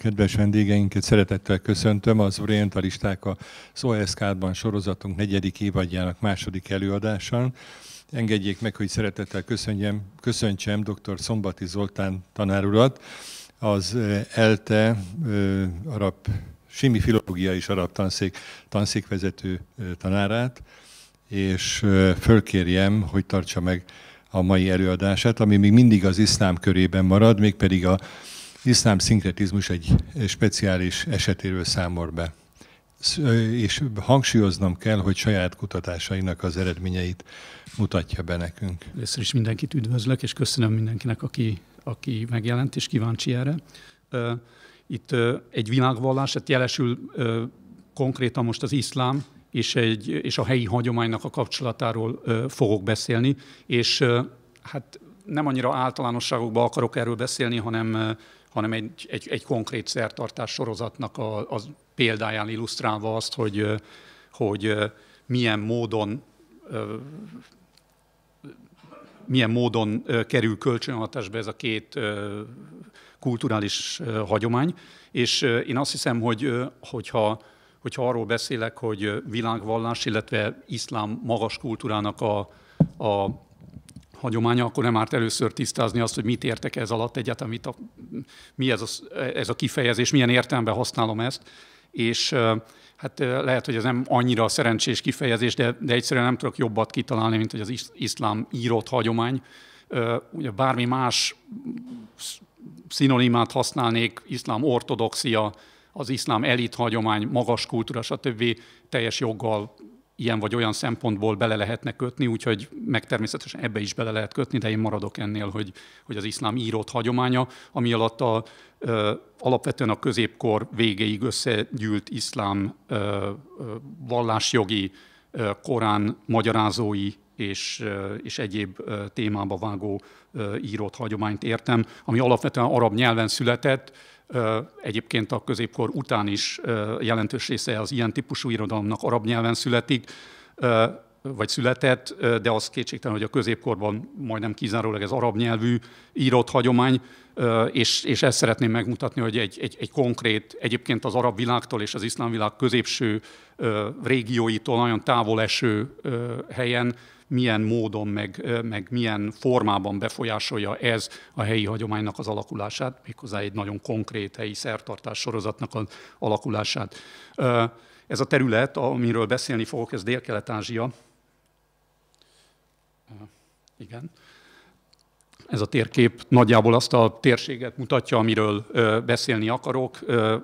Kedves vendégeinket szeretettel köszöntöm az Orientalisták a OSK-ban sorozatunk negyedik évadjának második előadásán. Engedjék meg, hogy szeretettel köszönjem, köszöntsem dr. Szombati Zoltán tanárurat, az ELTE arab, simi filológia és arab tanszék, tanszékvezető tanárát, és fölkérjem, hogy tartsa meg a mai előadását, ami még mindig az iszlám körében marad, mégpedig a iszlám szinkretizmus egy speciális esetéről számol be. És hangsúlyoznom kell, hogy saját kutatásainak az eredményeit mutatja be nekünk. Először is mindenkit üdvözlök, és köszönöm mindenkinek, aki, aki megjelent, és kíváncsi erre. Itt egy világvallás, tehát jelesül konkrétan most az iszlám, és, egy, és a helyi hagyománynak a kapcsolatáról fogok beszélni, és hát nem annyira általánosságokban akarok erről beszélni, hanem hanem egy, egy, egy konkrét szertartás sorozatnak a, a példáján illusztrálva azt, hogy, hogy milyen módon milyen módon kerül kölcsönhatásba ez a két kulturális hagyomány. És én azt hiszem, hogy hogyha, hogyha arról beszélek, hogy világvallás, illetve iszlám magas kultúrának a, a hagyománya, akkor nem árt először tisztázni azt, hogy mit értek ez alatt egyáltalán, mit a, mi ez a, ez a kifejezés, milyen értelemben használom ezt, és hát lehet, hogy ez nem annyira szerencsés kifejezés, de, de egyszerűen nem tudok jobbat kitalálni, mint hogy az iszlám írott hagyomány. Ugye bármi más szinonimát használnék, iszlám ortodoxia, az iszlám elit hagyomány, magas kultúra, stb. teljes joggal ilyen vagy olyan szempontból bele lehetne kötni, úgyhogy meg természetesen ebbe is bele lehet kötni, de én maradok ennél, hogy, hogy az iszlám írott hagyománya, ami alatt a, ö, alapvetően a középkor végéig összegyűlt iszlám ö, ö, vallásjogi, ö, korán magyarázói és, ö, és egyéb ö, témába vágó ö, írott hagyományt értem, ami alapvetően arab nyelven született, Egyébként a középkor után is jelentős része az ilyen típusú irodalomnak arab nyelven születik, vagy született, de az kétségtelen, hogy a középkorban majdnem kizárólag ez arab nyelvű írott hagyomány, és, és ezt szeretném megmutatni, hogy egy, egy, egy konkrét, egyébként az arab világtól és az iszlám világ középső régióitól nagyon távol eső helyen milyen módon, meg, meg milyen formában befolyásolja ez a helyi hagyománynak az alakulását, méghozzá egy nagyon konkrét helyi szertartás sorozatnak az alakulását. Ez a terület, amiről beszélni fogok, ez Dél-Kelet-Ázsia. Igen ez a térkép nagyjából azt a térséget mutatja, amiről beszélni akarok.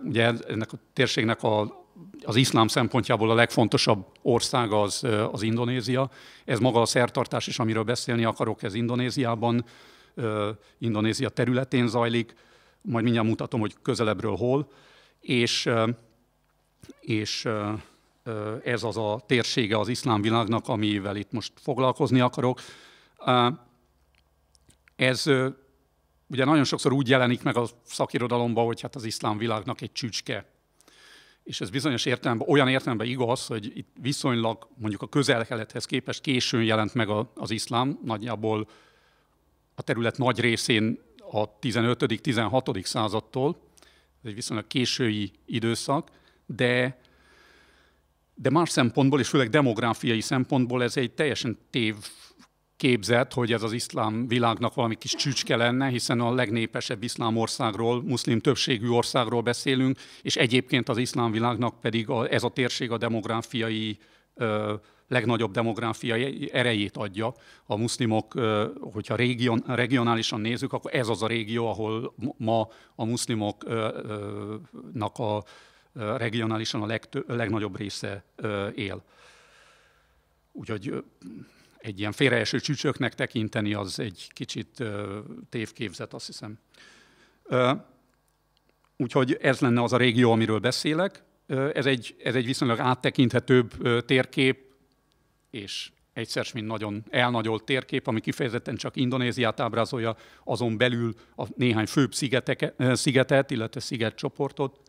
Ugye ennek a térségnek a az iszlám szempontjából a legfontosabb ország az, az Indonézia. Ez maga a szertartás is, amiről beszélni akarok, ez Indonéziában, Indonézia területén zajlik, majd mindjárt mutatom, hogy közelebbről hol, és, és ez az a térsége az iszlám világnak, amivel itt most foglalkozni akarok. Ez ugye nagyon sokszor úgy jelenik meg a szakirodalomban, hogy hát az iszlám világnak egy csücske és ez bizonyos értelemben, olyan értelemben igaz, hogy itt viszonylag mondjuk a közel-kelethez képest későn jelent meg a, az iszlám, nagyjából a terület nagy részén a 15.-16. századtól, ez egy viszonylag késői időszak, de, de más szempontból, és főleg demográfiai szempontból ez egy teljesen tév képzett, hogy ez az iszlám világnak valami kis csücske lenne, hiszen a legnépesebb iszlám országról, muszlim többségű országról beszélünk, és egyébként az iszlám világnak pedig a, ez a térség a demográfiai ö, legnagyobb demográfiai erejét adja. A muszlimok, ö, hogyha region, regionálisan nézzük, akkor ez az a régió, ahol ma a muszlimoknak a regionálisan a legtö- legnagyobb része él. Úgyhogy egy ilyen félreeső csücsöknek tekinteni, az egy kicsit tévképzet, azt hiszem. Úgyhogy ez lenne az a régió, amiről beszélek. Ez egy, ez egy viszonylag áttekinthetőbb térkép, és egyszer mint nagyon elnagyolt térkép, ami kifejezetten csak Indonéziát ábrázolja, azon belül a néhány főbb szigeteke, szigetet, illetve szigetcsoportot,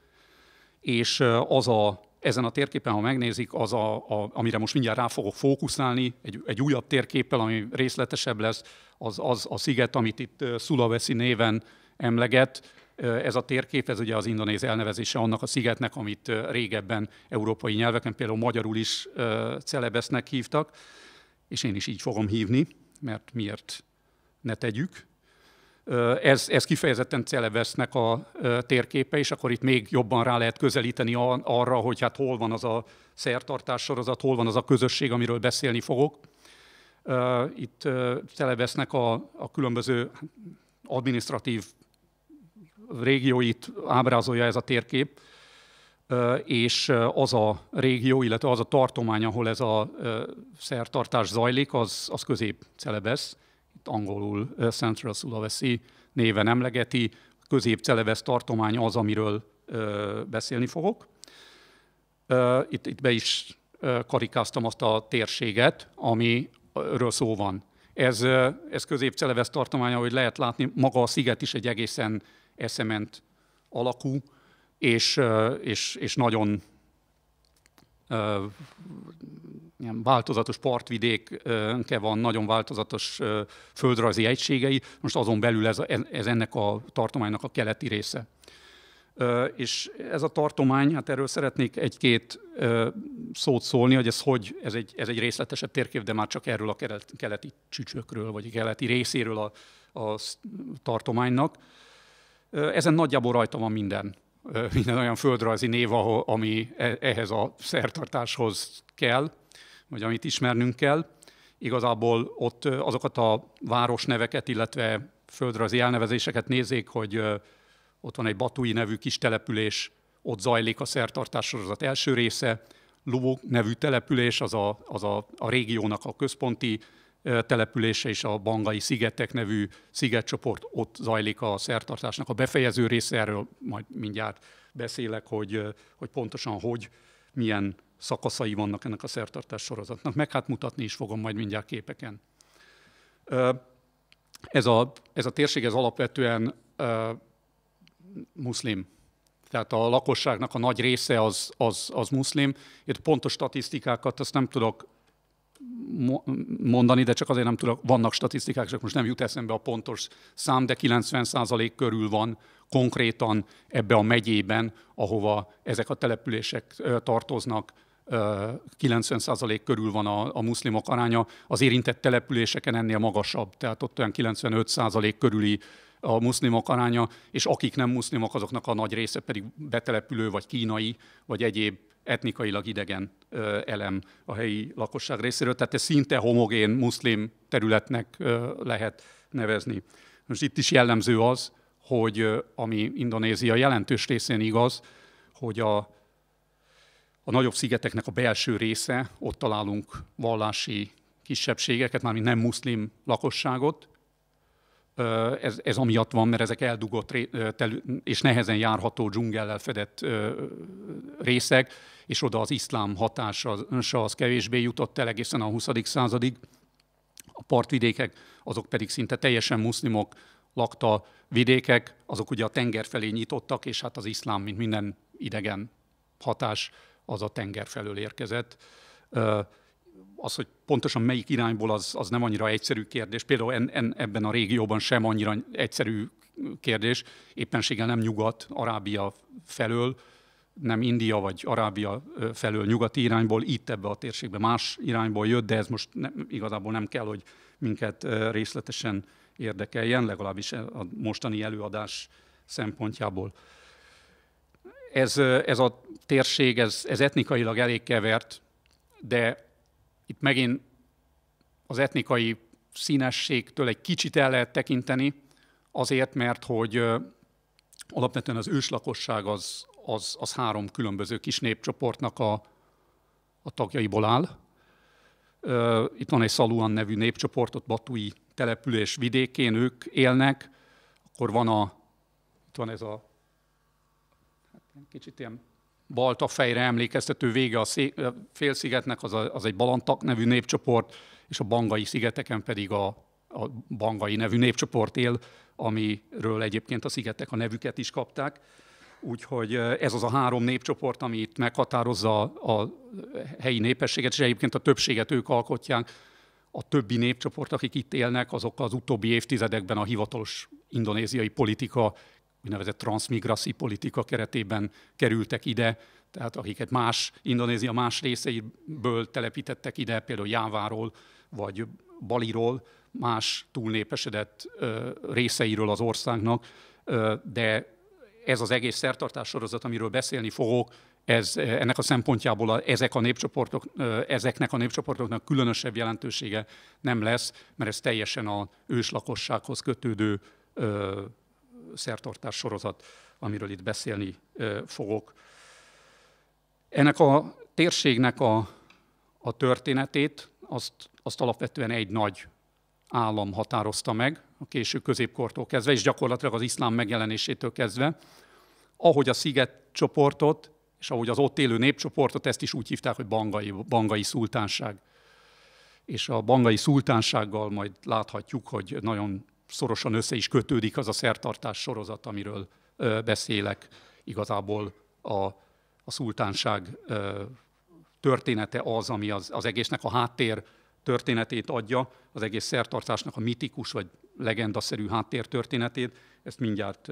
és az a ezen a térképen, ha megnézik, az, a, a, amire most mindjárt rá fogok fókuszálni, egy, egy újabb térképpel, ami részletesebb lesz, az, az a sziget, amit itt Sulawesi néven emleget. Ez a térkép, ez ugye az indonéz elnevezése annak a szigetnek, amit régebben európai nyelveken, például magyarul is celebesznek hívtak, és én is így fogom hívni, mert miért ne tegyük ez, ez kifejezetten celevesznek a térképe, és akkor itt még jobban rá lehet közelíteni arra, hogy hát hol van az a szertartás sorozat, hol van az a közösség, amiről beszélni fogok. Itt Celevesznek a, a különböző administratív régióit ábrázolja ez a térkép, és az a régió, illetve az a tartomány, ahol ez a szertartás zajlik, az, az közép celebesz angolul Central Sulawesi néven emlegeti, középcelevesz tartomány az, amiről beszélni fogok. Itt, itt be is karikáztam azt a térséget, amiről szó van. Ez, ez középcelevesz tartomány ahogy lehet látni, maga a sziget is egy egészen eszement alakú, és, és, és nagyon ilyen változatos partvidéke van, nagyon változatos földrajzi egységei, most azon belül ez, ez ennek a tartománynak a keleti része. És ez a tartomány, hát erről szeretnék egy-két szót szólni, hogy ez hogy, ez egy, ez egy részletesebb térkép, de már csak erről a keleti csücsökről, vagy a keleti részéről a, a tartománynak. Ezen nagyjából rajta van minden minden olyan földrajzi név, ami e, ehhez a szertartáshoz kell vagy amit ismernünk kell. Igazából ott azokat a városneveket, illetve földrajzi elnevezéseket nézzék, hogy ott van egy Batui nevű kis település, ott zajlik a szertartás sorozat első része, Lubok nevű település, az, a, az a, a régiónak a központi települése és a Bangai Szigetek nevű szigetcsoport, ott zajlik a szertartásnak a befejező része, erről majd mindjárt beszélek, hogy, hogy pontosan hogy milyen szakaszai vannak ennek a szertartás sorozatnak. Meg hát mutatni is fogom majd mindjárt képeken. Ez a, ez a térség ez alapvetően muszlim. Tehát a lakosságnak a nagy része az, az, az muszlim. Itt pontos statisztikákat azt nem tudok mondani, de csak azért nem tudok, vannak statisztikák, csak most nem jut eszembe a pontos szám, de 90% körül van konkrétan ebbe a megyében, ahova ezek a települések tartoznak, 90% körül van a, a muszlimok aránya, az érintett településeken ennél magasabb, tehát ott olyan 95% körüli a muszlimok aránya, és akik nem muszlimok, azoknak a nagy része pedig betelepülő, vagy kínai, vagy egyéb etnikailag idegen elem a helyi lakosság részéről, tehát ez szinte homogén muszlim területnek lehet nevezni. Most itt is jellemző az, hogy ami Indonézia jelentős részén igaz, hogy a, a nagyobb szigeteknek a belső része, ott találunk vallási kisebbségeket, mármint nem muszlim lakosságot, ez, ez amiatt van, mert ezek eldugott és nehezen járható dzsungellel fedett részek, és oda az iszlám hatása az kevésbé jutott el egészen a 20. századig. A partvidékek, azok pedig szinte teljesen muszlimok, lakta vidékek, azok ugye a tenger felé nyitottak, és hát az iszlám, mint minden idegen hatás, az a tenger felől érkezett. Az, hogy pontosan melyik irányból, az, az nem annyira egyszerű kérdés. Például en, en, ebben a régióban sem annyira egyszerű kérdés. Éppenséggel nem nyugat, Arábia felől, nem India vagy Arábia felől nyugati irányból, itt ebbe a térségbe más irányból jött, de ez most nem, igazából nem kell, hogy minket részletesen érdekeljen, legalábbis e, a mostani előadás szempontjából. Ez, ez a térség, ez, ez etnikailag elég kevert, de itt megint az etnikai színességtől egy kicsit el lehet tekinteni, azért, mert hogy alapvetően az őslakosság az, az, az három különböző kis népcsoportnak a, a tagjaiból áll. Itt van egy Szaluan nevű népcsoport, ott Batui település vidékén ők élnek. Akkor van a, itt van ez a hát kicsit ilyen balta fejre emlékeztető vége a félszigetnek, az, a, az egy Balantak nevű népcsoport, és a Bangai szigeteken pedig a, a Bangai nevű népcsoport él, amiről egyébként a szigetek a nevüket is kapták. Úgyhogy ez az a három népcsoport, ami itt meghatározza a helyi népességet, és egyébként a többséget ők alkotják. A többi népcsoport, akik itt élnek, azok az utóbbi évtizedekben a hivatalos indonéziai politika, úgynevezett transmigraszi politika keretében kerültek ide, tehát akiket más, Indonézia más részeiből telepítettek ide, például Jáváról vagy Baliról, más túlnépesedett részeiről az országnak, de ez az egész szertartás sorozat, amiről beszélni fogok, ez, eh, ennek a szempontjából a, ezek a népcsoportok, eh, ezeknek a népcsoportoknak különösebb jelentősége nem lesz, mert ez teljesen a őslakossághoz kötődő ö, eh, szertartás sorozat, amiről itt beszélni ö, fogok. Ennek a térségnek a, a történetét, azt, azt alapvetően egy nagy állam határozta meg, a késő középkortól kezdve, és gyakorlatilag az iszlám megjelenésétől kezdve, ahogy a sziget csoportot, és ahogy az ott élő népcsoportot, ezt is úgy hívták, hogy bangai, bangai szultánság. És a bangai szultánsággal majd láthatjuk, hogy nagyon szorosan össze is kötődik az a szertartás sorozat, amiről beszélek igazából a, a szultánság története az, ami az, az egésznek a háttér történetét adja, az egész szertartásnak a mitikus vagy legendaszerű háttértörténetét, ezt mindjárt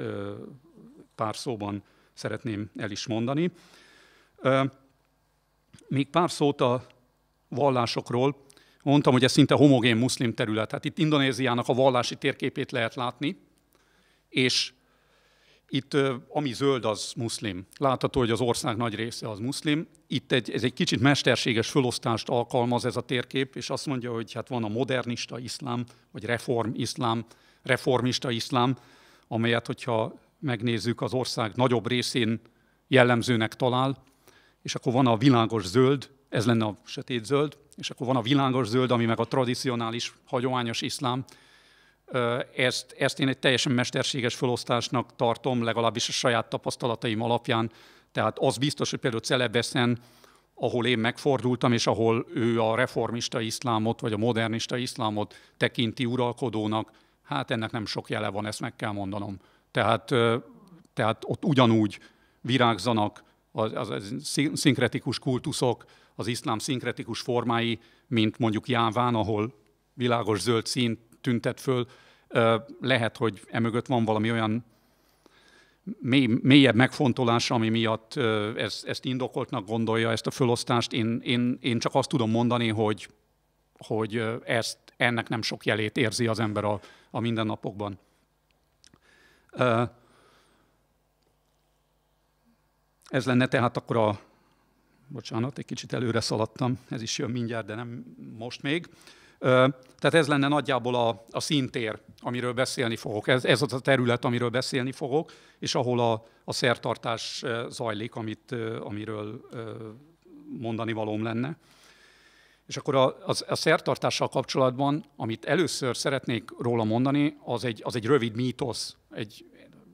pár szóban szeretném el is mondani. Még pár szót a vallásokról. Mondtam, hogy ez szinte homogén muszlim terület. Hát itt Indonéziának a vallási térképét lehet látni, és itt ami zöld, az muszlim. Látható, hogy az ország nagy része az muszlim. Itt egy, ez egy kicsit mesterséges fölosztást alkalmaz ez a térkép, és azt mondja, hogy hát van a modernista iszlám, vagy reform iszlám, reformista iszlám, amelyet, hogyha megnézzük, az ország nagyobb részén jellemzőnek talál, és akkor van a világos zöld, ez lenne a sötét zöld, és akkor van a világos zöld, ami meg a tradicionális, hagyományos iszlám, ezt, ezt én egy teljesen mesterséges felosztásnak tartom, legalábbis a saját tapasztalataim alapján. Tehát az biztos, hogy például Celebeszen, ahol én megfordultam, és ahol ő a reformista iszlámot, vagy a modernista iszlámot tekinti uralkodónak, hát ennek nem sok jele van, ezt meg kell mondanom. Tehát, tehát ott ugyanúgy virágzanak az, az, az szinkretikus kultuszok, az iszlám szinkretikus formái, mint mondjuk Jáván, ahol világos zöld szín tüntet föl. Lehet, hogy emögött van valami olyan mély, mélyebb megfontolás, ami miatt ezt, ezt indokoltnak gondolja, ezt a fölosztást. Én, én, én csak azt tudom mondani, hogy, hogy ezt, ennek nem sok jelét érzi az ember a, a mindennapokban. Ez lenne tehát akkor a... Bocsánat, egy kicsit előre szaladtam, ez is jön mindjárt, de nem most még. Tehát ez lenne nagyjából a, a szintér, amiről beszélni fogok. Ez, ez az a terület, amiről beszélni fogok, és ahol a, a szertartás zajlik, amit, amiről mondani valóm lenne. És akkor a, a, a szertartással kapcsolatban, amit először szeretnék róla mondani, az egy, az egy rövid mítosz, egy,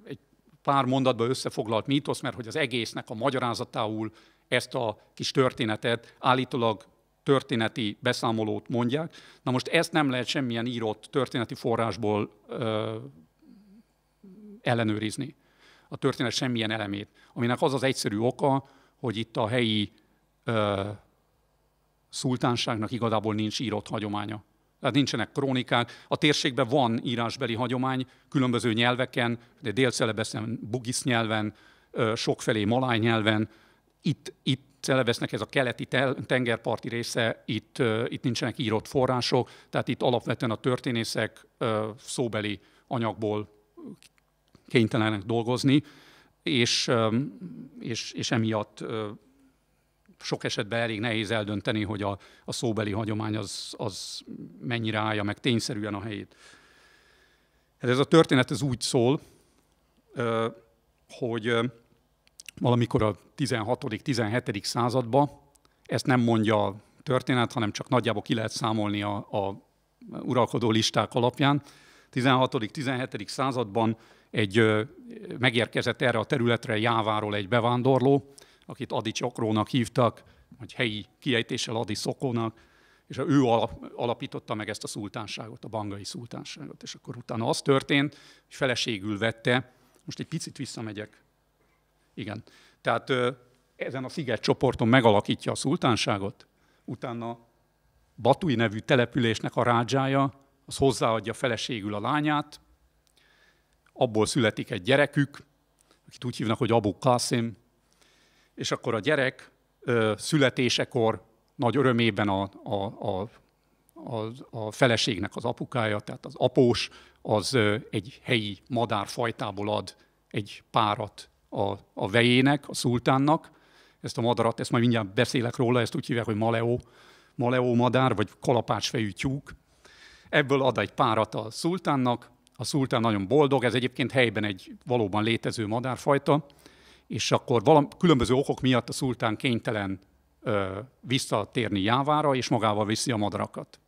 egy pár mondatba összefoglalt mítosz, mert hogy az egésznek a magyarázatául ezt a kis történetet állítólag történeti beszámolót mondják. Na most ezt nem lehet semmilyen írott történeti forrásból ö, ellenőrizni. A történet semmilyen elemét. Aminek az az egyszerű oka, hogy itt a helyi ö, szultánságnak igazából nincs írott hagyománya. Tehát nincsenek krónikák. A térségben van írásbeli hagyomány különböző nyelveken, de délcelebeszen bugisz nyelven, sokfelé maláj nyelven. Itt, itt Celevesznek ez a keleti tengerparti része, itt, itt nincsenek írott források, tehát itt alapvetően a történészek szóbeli anyagból kénytelenek dolgozni, és, és, és emiatt sok esetben elég nehéz eldönteni, hogy a, a szóbeli hagyomány az, az mennyire állja meg tényszerűen a helyét. Hát ez a történet ez úgy szól, hogy valamikor a 16.-17. században, ezt nem mondja a történet, hanem csak nagyjából ki lehet számolni a, a uralkodó listák alapján. 16.-17. században egy megérkezett erre a területre Jáváról egy bevándorló, akit Adi Csokrónak hívtak, vagy helyi kiejtéssel Adi Szokónak, és ő alapította meg ezt a szultánságot, a bangai szultánságot. És akkor utána az történt, hogy feleségül vette, most egy picit visszamegyek igen. Tehát ezen a szigetcsoporton megalakítja a szultánságot, utána Batui nevű településnek a rádzsája, az hozzáadja feleségül a lányát, abból születik egy gyerekük, akit úgy hívnak, hogy Abu Qasim, és akkor a gyerek ö, születésekor nagy örömében a, a, a, a, a feleségnek az apukája, tehát az após, az egy helyi madárfajtából ad egy párat a, a vejének, a szultánnak, ezt a madarat, ezt majd mindjárt beszélek róla, ezt úgy hívják, hogy maleó, maleó madár, vagy kalapácsfejű tyúk. Ebből ad egy párat a szultánnak, a szultán nagyon boldog, ez egyébként helyben egy valóban létező madárfajta, és akkor valam, különböző okok miatt a szultán kénytelen ö, visszatérni Jávára, és magával viszi a madarakat.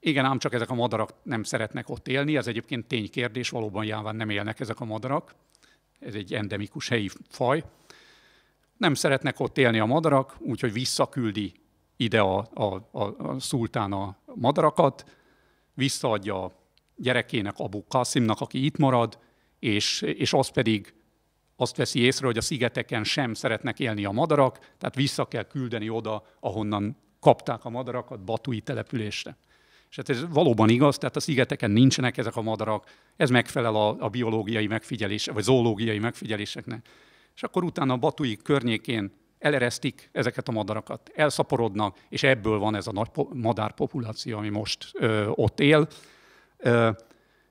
Igen, ám csak ezek a madarak nem szeretnek ott élni, ez egyébként ténykérdés, valóban Jáván nem élnek ezek a madarak, ez egy endemikus helyi faj, nem szeretnek ott élni a madarak, úgyhogy visszaküldi ide a, a, a, a szultán a madarakat, visszaadja a gyerekének, Abu Kassimnak, aki itt marad, és, és az pedig azt veszi észre, hogy a szigeteken sem szeretnek élni a madarak, tehát vissza kell küldeni oda, ahonnan kapták a madarakat, Batui településre. És hát ez valóban igaz, tehát a szigeteken nincsenek ezek a madarak, ez megfelel a, a biológiai megfigyelés, vagy zoológiai megfigyeléseknek. És akkor utána a Batui környékén eleresztik ezeket a madarakat, elszaporodnak, és ebből van ez a nagy madárpopuláció, ami most ö, ott él. Ö,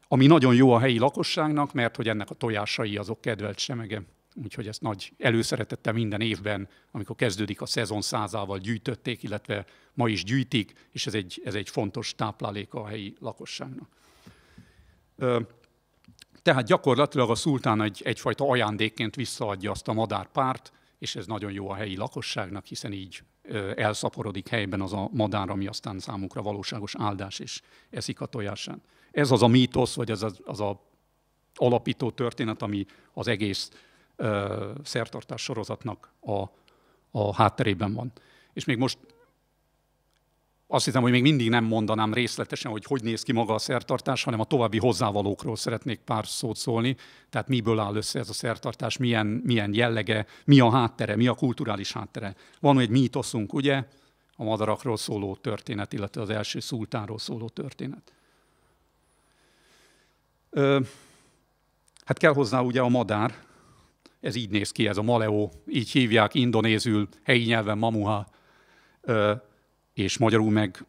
ami nagyon jó a helyi lakosságnak, mert hogy ennek a tojásai azok kedvelt semege. Úgyhogy ezt nagy előszeretettel minden évben, amikor kezdődik a szezon százával gyűjtötték, illetve ma is gyűjtik, és ez egy, ez egy fontos táplálék a helyi lakosságnak. Tehát gyakorlatilag a szultán egy, egyfajta ajándékként visszaadja azt a madárpárt, és ez nagyon jó a helyi lakosságnak, hiszen így elszaporodik helyben az a madár, ami aztán számukra valóságos áldás, és eszik a tojásán. Ez az a mítosz, vagy ez az, az a alapító történet, ami az egész szertartás sorozatnak a, a hátterében van. És még most azt hiszem, hogy még mindig nem mondanám részletesen, hogy hogy néz ki maga a szertartás, hanem a további hozzávalókról szeretnék pár szót szólni. Tehát miből áll össze ez a szertartás, milyen, milyen jellege, mi a háttere, mi a kulturális háttere. Van egy mítoszunk, ugye? A madarakról szóló történet, illetve az első szultánról szóló történet. Ö, hát kell hozzá ugye a madár, ez így néz ki, ez a maleó, így hívják indonézül, helyi nyelven mamuha, és magyarul meg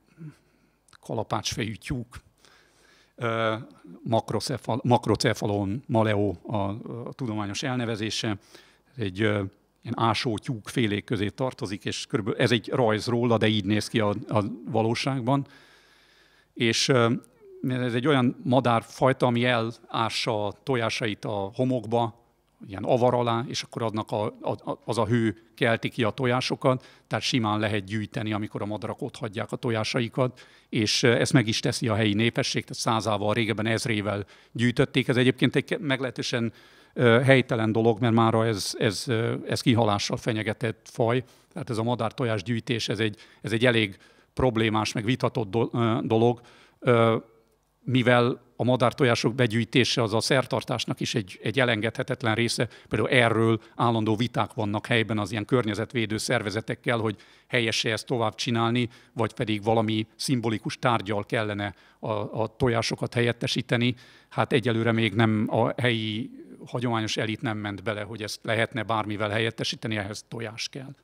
kalapácsfejű tyúk, makrocefal, makrocefalon, maleó a, a tudományos elnevezése, egy ilyen ásó tyúk félék közé tartozik, és körülbelül ez egy rajz róla, de így néz ki a, a valóságban. És ez egy olyan madárfajta, ami elássa a tojásait a homokba, ilyen avar alá, és akkor adnak a, a, az a hő kelti ki a tojásokat, tehát simán lehet gyűjteni, amikor a madarak ott hagyják a tojásaikat, és ezt meg is teszi a helyi népesség, tehát százával, régebben ezrével gyűjtötték. Ez egyébként egy meglehetősen helytelen dolog, mert mára ez, ez, ez kihalással fenyegetett faj, tehát ez a madár tojás gyűjtés, ez egy, ez egy elég problémás, meg vitatott dolog, mivel a madártojások begyűjtése az a szertartásnak is egy, egy elengedhetetlen része. Például erről állandó viták vannak helyben az ilyen környezetvédő szervezetekkel, hogy helyese ezt tovább csinálni, vagy pedig valami szimbolikus tárgyal kellene a, a tojásokat helyettesíteni. Hát egyelőre még nem a helyi hagyományos elit nem ment bele, hogy ezt lehetne bármivel helyettesíteni, ehhez tojás kell.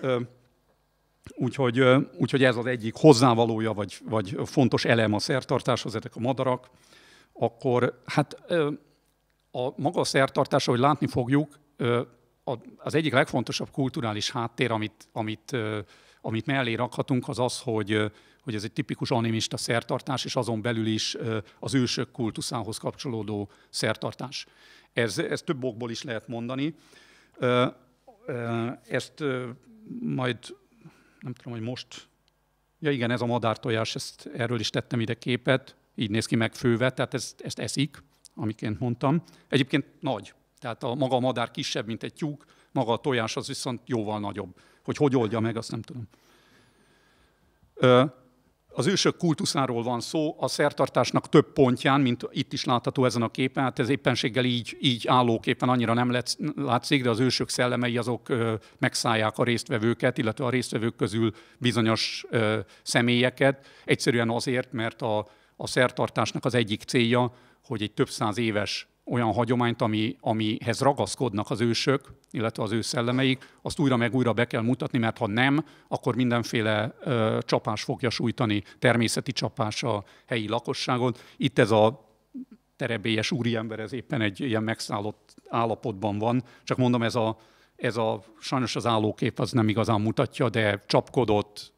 Ö, Úgyhogy, úgyhogy ez az egyik hozzávalója, vagy, vagy fontos elem a szertartáshoz, ezek a madarak. Akkor hát a maga a szertartás, ahogy látni fogjuk, az egyik legfontosabb kulturális háttér, amit, amit, amit mellé rakhatunk, az az, hogy, hogy ez egy tipikus animista szertartás, és azon belül is az ősök kultuszához kapcsolódó szertartás. Ez, ez több okból is lehet mondani. Ezt majd nem tudom, hogy most, ja igen, ez a madártojás, ezt, erről is tettem ide képet, így néz ki meg főve, tehát ezt, ezt eszik, amiként mondtam. Egyébként nagy, tehát a maga a madár kisebb, mint egy tyúk, maga a tojás az viszont jóval nagyobb. Hogy hogy oldja meg, azt nem tudom. Ö, az ősök kultuszáról van szó, a szertartásnak több pontján, mint itt is látható ezen a képen, hát ez éppenséggel így, így állóképpen annyira nem látszik, de az ősök szellemei azok megszállják a résztvevőket, illetve a résztvevők közül bizonyos személyeket, egyszerűen azért, mert a, a szertartásnak az egyik célja, hogy egy több száz éves olyan hagyományt, ami, amihez ragaszkodnak az ősök, illetve az ő szellemeik, azt újra meg újra be kell mutatni, mert ha nem, akkor mindenféle ö, csapás fogja sújtani, természeti csapás a helyi lakosságot. Itt ez a terebélyes úriember, ez éppen egy ilyen megszállott állapotban van. Csak mondom, ez a, ez a sajnos az állókép az nem igazán mutatja, de csapkodott,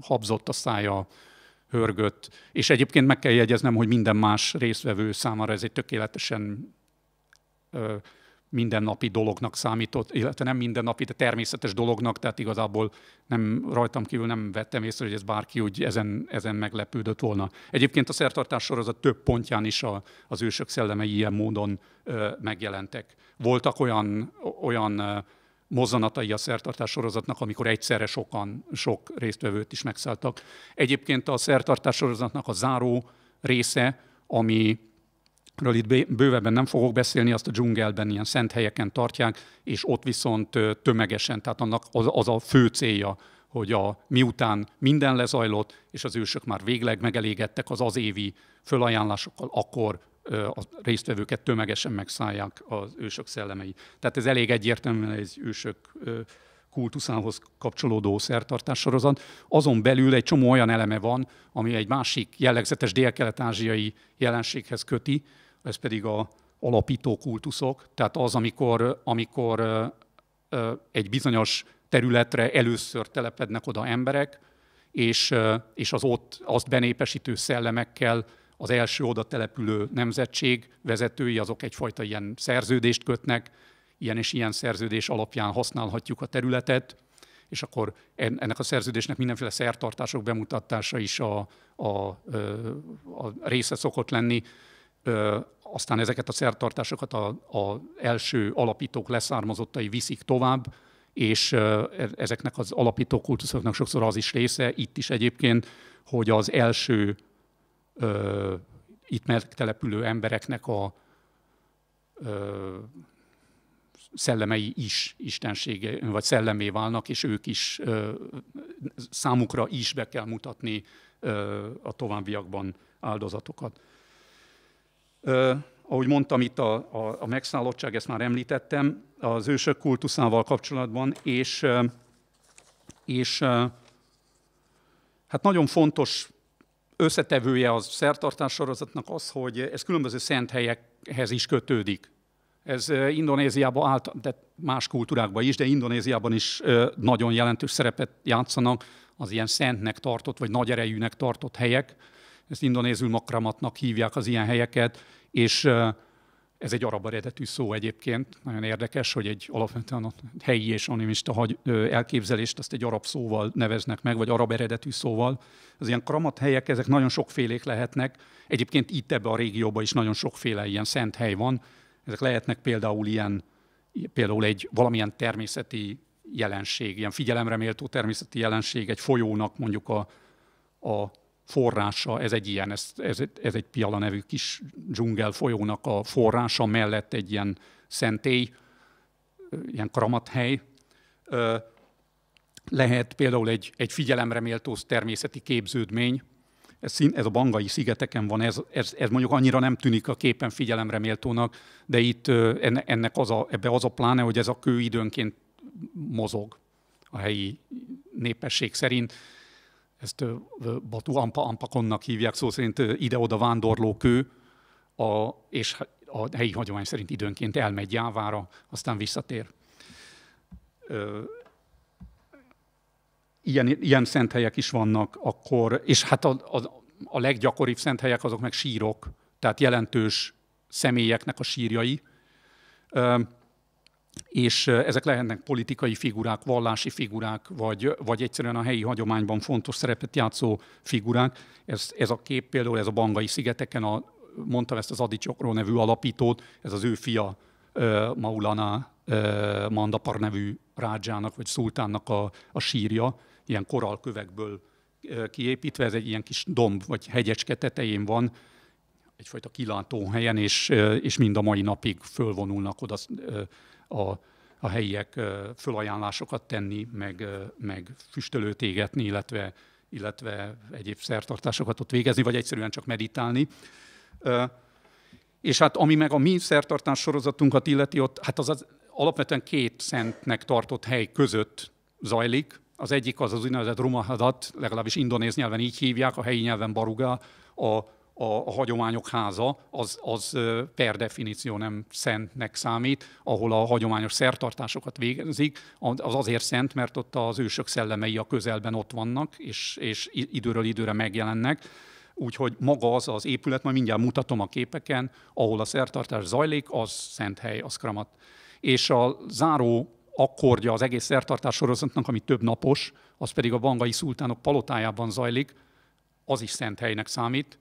habzott a szája, hörgött. És egyébként meg kell jegyeznem, hogy minden más részvevő számára ez egy tökéletesen ö, mindennapi dolognak számított, illetve nem mindennapi, de természetes dolognak, tehát igazából nem rajtam kívül nem vettem észre, hogy ez bárki úgy ezen, ezen meglepődött volna. Egyébként a szertartás sorozat több pontján is a, az ősök szellemei ilyen módon ö, megjelentek. Voltak olyan, olyan ö, mozzanatai a szertartás sorozatnak, amikor egyszerre sokan, sok résztvevőt is megszálltak. Egyébként a szertartás sorozatnak a záró része, ami ről itt bővebben nem fogok beszélni, azt a dzsungelben ilyen szent helyeken tartják, és ott viszont tömegesen, tehát annak az, az a fő célja, hogy a, miután minden lezajlott, és az ősök már végleg megelégedtek az az évi fölajánlásokkal, akkor a résztvevőket tömegesen megszállják az ősök szellemei. Tehát ez elég egyértelműen egy ősök kultuszához kapcsolódó szertartás sorozat. Azon belül egy csomó olyan eleme van, ami egy másik jellegzetes dél-kelet-ázsiai jelenséghez köti, ez pedig a alapító kultuszok, tehát az, amikor, amikor egy bizonyos területre először telepednek oda emberek, és, és az ott azt benépesítő szellemekkel az első oda települő nemzetség vezetői, azok egyfajta ilyen szerződést kötnek, ilyen és ilyen szerződés alapján használhatjuk a területet, és akkor ennek a szerződésnek mindenféle szertartások bemutatása is a, a, a része szokott lenni. Aztán ezeket a szertartásokat az első alapítók leszármazottai viszik tovább, és e-, ezeknek az alapító kultuszoknak sokszor az is része, itt is egyébként, hogy az első ö, itt megtelepülő embereknek a ö, szellemei is istensége, vagy szellemé válnak, és ők is ö, számukra is be kell mutatni ö, a továbbiakban áldozatokat. Ö, ahogy mondtam, itt a, a, a megszállottság, ezt már említettem, az ősök kultuszával kapcsolatban, és, és hát nagyon fontos összetevője az szertartás sorozatnak az, hogy ez különböző szent helyekhez is kötődik. Ez Indonéziában állt, de más kultúrákban is, de Indonéziában is nagyon jelentős szerepet játszanak az ilyen szentnek tartott, vagy nagy erejűnek tartott helyek. Ezt indonézül makramatnak hívják az ilyen helyeket, és ez egy arab eredetű szó egyébként, nagyon érdekes, hogy egy alapvetően helyi és animista elképzelést azt egy arab szóval neveznek meg, vagy arab eredetű szóval. Az ilyen kramat helyek, ezek nagyon sokfélék lehetnek. Egyébként itt ebbe a régióban is nagyon sokféle ilyen szent hely van. Ezek lehetnek például ilyen, például egy valamilyen természeti jelenség, ilyen figyelemre méltó természeti jelenség, egy folyónak mondjuk a, a forrása, ez egy ilyen, ez, ez, ez egy Piala nevű kis dzsungel folyónak a forrása mellett egy ilyen szentély, ilyen kramathely. Lehet például egy, egy figyelemre méltó természeti képződmény, ez, ez a bangai szigeteken van, ez, ez, ez mondjuk annyira nem tűnik a képen figyelemre méltónak, de itt ennek az a, ebbe az a pláne, hogy ez a kő időnként mozog a helyi népesség szerint ezt Batu Ampa Ampakonnak hívják, szó szerint ide-oda vándorlókő, a, és a helyi hagyomány szerint időnként elmegy Jávára, aztán visszatér. Ilyen, ilyen szent helyek is vannak, akkor, és hát a, a, a leggyakoribb szent helyek azok meg sírok, tehát jelentős személyeknek a sírjai és ezek lehetnek politikai figurák, vallási figurák, vagy, vagy egyszerűen a helyi hagyományban fontos szerepet játszó figurák. Ez, ez a kép például, ez a Bangai szigeteken, a, mondtam ezt az Adicsokról nevű alapítót, ez az ő fia Maulana Mandapar nevű rádzsának, vagy szultánnak a, a sírja, ilyen koralkövekből kiépítve, ez egy ilyen kis domb, vagy hegyecske tetején van, egyfajta kilátó helyen, és, és mind a mai napig fölvonulnak oda a, a helyiek fölajánlásokat tenni, meg, meg füstölőt égetni, illetve, illetve egyéb szertartásokat ott végezni, vagy egyszerűen csak meditálni. És hát ami meg a mi szertartás sorozatunkat illeti, ott hát az, az alapvetően két szentnek tartott hely között zajlik. Az egyik az az úgynevezett rumahadat, legalábbis indonéz nyelven így hívják, a helyi nyelven baruga, a, a, a hagyományok háza az, az per definíció nem szentnek számít, ahol a hagyományos szertartásokat végezik, az azért szent, mert ott az ősök szellemei a közelben ott vannak, és, és időről időre megjelennek. Úgyhogy maga az az épület, majd mindjárt mutatom a képeken, ahol a szertartás zajlik, az szent hely, az kramat. És a záró akkordja az egész szertartás sorozatnak, ami több napos, az pedig a bangai szultánok palotájában zajlik, az is szent helynek számít,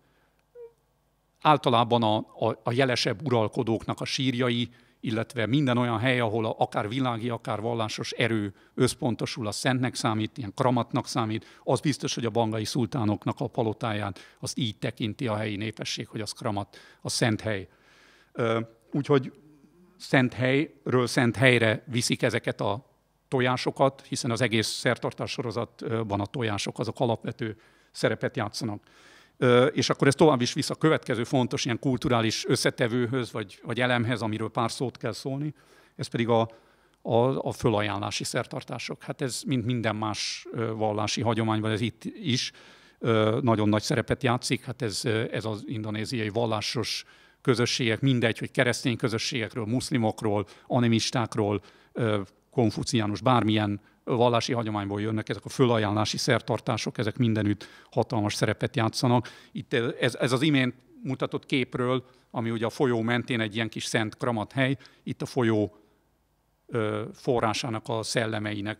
általában a, a, a jelesebb uralkodóknak a sírjai, illetve minden olyan hely, ahol a, akár világi, akár vallásos erő összpontosul, a szentnek számít, ilyen kramatnak számít, az biztos, hogy a bangai szultánoknak a palotáját azt így tekinti a helyi népesség, hogy az kramat, a szent hely. Úgyhogy szent helyről szent helyre viszik ezeket a tojásokat, hiszen az egész szertartás sorozatban a tojások azok alapvető szerepet játszanak és akkor ez tovább is vissza a következő fontos ilyen kulturális összetevőhöz, vagy, vagy elemhez, amiről pár szót kell szólni, ez pedig a, a, a fölajánlási szertartások. Hát ez, mint minden más vallási hagyományban, ez itt is nagyon nagy szerepet játszik. Hát ez, ez az indonéziai vallásos közösségek, mindegy, hogy keresztény közösségekről, muszlimokról, animistákról, konfuciánus, bármilyen vallási hagyományból jönnek, ezek a fölajánlási szertartások, ezek mindenütt hatalmas szerepet játszanak. Itt ez, ez az imént mutatott képről, ami ugye a folyó mentén egy ilyen kis szent hely. itt a folyó ö, forrásának a szellemeinek